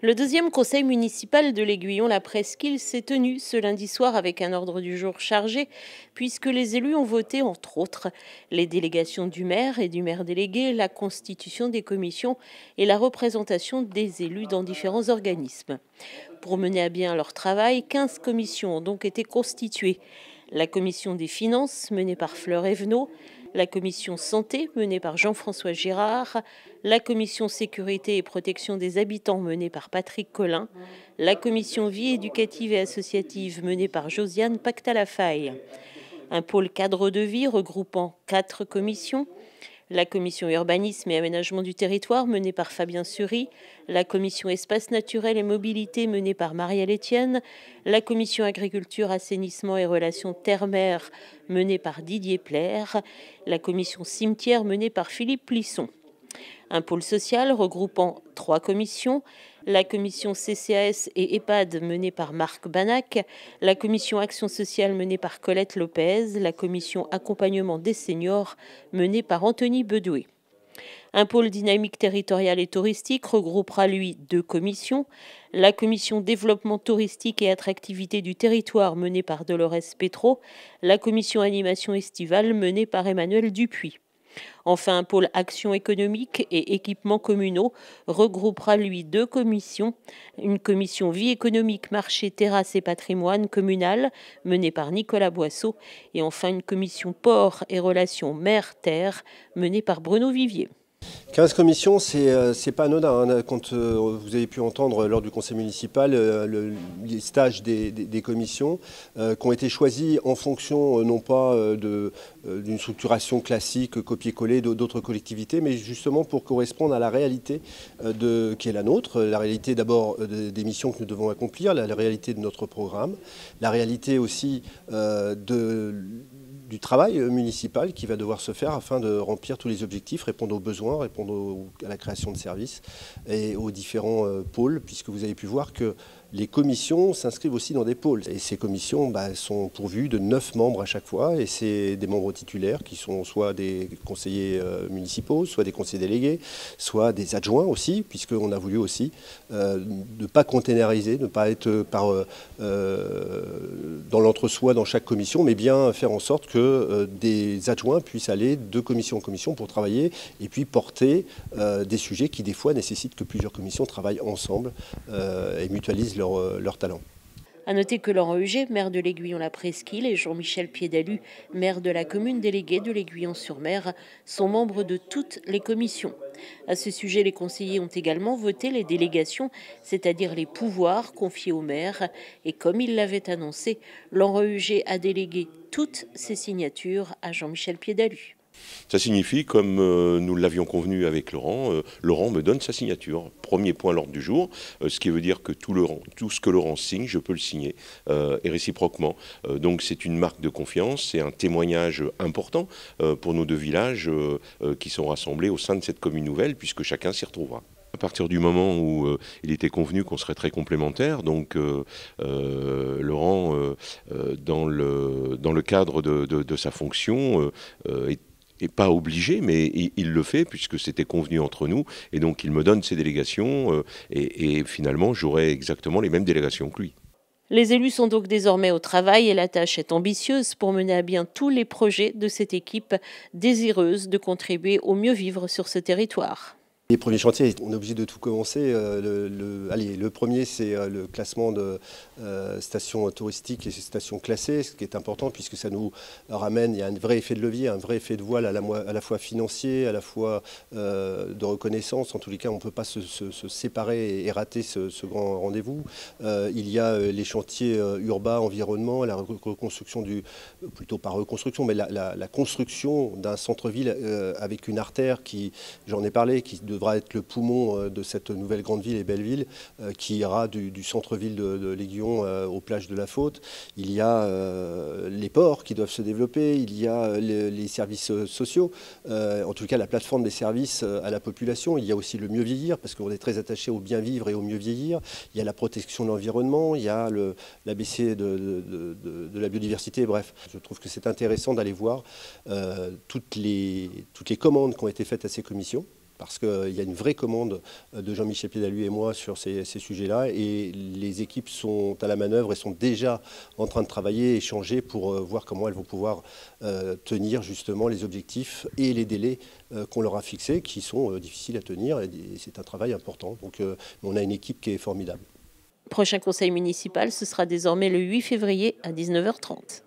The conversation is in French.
Le deuxième conseil municipal de l'Aiguillon, la Presqu'île, s'est tenu ce lundi soir avec un ordre du jour chargé, puisque les élus ont voté, entre autres, les délégations du maire et du maire délégué, la constitution des commissions et la représentation des élus dans différents organismes. Pour mener à bien leur travail, 15 commissions ont donc été constituées la commission des finances menée par Fleur Evenot, la commission santé menée par Jean-François Girard, la commission sécurité et protection des habitants menée par Patrick Collin, la commission vie éducative et associative menée par Josiane Pactalafaille. Un pôle cadre de vie regroupant quatre commissions, la commission urbanisme et aménagement du territoire menée par Fabien Sury, la commission espace naturel et mobilité menée par Marielle Etienne, la commission agriculture, assainissement et relations terre-mer menée par Didier Plaire, la commission cimetière menée par Philippe Plisson un pôle social regroupant trois commissions, la commission CCAS et EHPAD menée par Marc Banac, la commission Action sociale menée par Colette Lopez, la commission Accompagnement des seniors menée par Anthony Bedoué. Un pôle dynamique territorial et touristique regroupera, lui, deux commissions. La commission développement touristique et attractivité du territoire menée par Dolores Petro, la commission animation estivale menée par Emmanuel Dupuis. Enfin, un pôle action économique et équipements communaux regroupera, lui, deux commissions. Une commission vie économique, marché, terrasse et patrimoine communal, menée par Nicolas Boisseau. Et enfin, une commission port et relations mer-terre, menée par Bruno Vivier. 15 commissions, euh, c'est pas anodin. Hein, quand euh, vous avez pu entendre lors du conseil municipal euh, les stages des, commissions qui ont été choisis en fonction non pas d'une structuration classique copier-coller d'autres collectivités, mais justement pour correspondre à la réalité qui est la nôtre, la réalité d'abord des missions que nous devons accomplir, la, réalité de notre programme, la réalité aussi de du travail euh, municipal qui va devoir se faire afin de remplir tous les objectifs, répondre aux besoins, répondre à la création de services et aux différents euh, pôles, puisque vous avez pu voir que les commissions s'inscrivent aussi dans des pôles. Et ces commissions bah, sont pourvues de neuf membres à chaque fois, et c'est des membres titulaires qui sont soit des conseillers euh, municipaux, soit des conseillers délégués, soit des adjoints aussi, puisqu'on a voulu aussi euh, ne pas containeriser, ne pas être euh, dans l'entre-soi dans chaque commission, mais bien faire en sorte que des adjoints puissent aller de commission en commission pour travailler et puis porter des sujets qui des fois nécessitent que plusieurs commissions travaillent ensemble et mutualisent euh, leur, talent. À noter que Laurent Huget, maire de l'Aiguillon-la Presqu'île, et Jean-Michel Piedalu, maire de la commune déléguée de l'Aiguillon-sur-Mer, sont membres de toutes les commissions. À ce sujet, les conseillers ont également voté les délégations, c'est-à-dire les pouvoirs confiés au maire. Et comme il l'avait annoncé, Laurent Huget a délégué toutes ses signatures à Jean-Michel Piedalu. Ça signifie, comme euh, nous l'avions convenu avec Laurent, euh, Laurent me donne sa signature. Premier point l'ordre du jour, euh, ce qui veut dire que tout, Laurent, tout, ce que Laurent signe, je peux le signer, et réciproquement. donc c'est une marque de confiance, c'est un témoignage important pour nos deux villages qui sont rassemblés au sein de cette commune nouvelle, puisque chacun s'y retrouvera. À partir du moment où il était convenu qu'on serait très complémentaires, donc Laurent, dans, le, dans le cadre de, sa fonction, est et pas obligé, mais il, le fait puisque c'était convenu entre nous. Et donc il me donne ses délégations euh, et, finalement j'aurai exactement les mêmes délégations que lui. Les élus sont donc désormais au travail et la tâche est ambitieuse pour mener à bien tous les projets de cette équipe désireuse de contribuer au mieux vivre sur ce territoire. Les premiers chantiers, on est obligé de tout commencer. Euh, le, le premier, c'est euh, le classement de euh, stations touristiques et stations classées, ce qui est important puisque ça nous ramène, il y a un vrai effet de levier, un vrai effet de voile à la, fois financier, à la fois de reconnaissance. En tous les cas, on ne peut pas se, séparer et, rater ce, grand rendez-vous. il y a les chantiers urbains, environnement, la reconstruction du, plutôt pas reconstruction, mais la, la construction d'un centre-ville avec une artère qui, j'en ai parlé, qui de devra être le poumon euh, de cette nouvelle grande ville et belle ville euh, qui ira du, centre-ville de, de, euh, aux plages de la Faute. Il y a les ports qui doivent se développer, il y a les, services sociaux, en tout cas la plateforme des services à la population. Il y a aussi le mieux vieillir parce qu'on est très attaché au bien vivre et au mieux vieillir. Il y a la protection de l'environnement, il y a l'ABC de, de, la biodiversité, bref. Je trouve que c'est intéressant d'aller voir toutes les commandes qui ont été faites à ces commissions parce qu'il euh, y a une vraie commande euh, de Jean-Michel Piedalu et moi sur ces, ces sujets-là, et les équipes sont à la manœuvre et sont déjà en train de travailler, échanger pour euh, voir comment elles vont pouvoir tenir justement les objectifs et les délais qu'on leur a fixés, qui sont difficiles à tenir, et c'est un travail important. Donc on a une équipe qui est formidable. Prochain conseil municipal, ce sera désormais le 8 février à 19h30.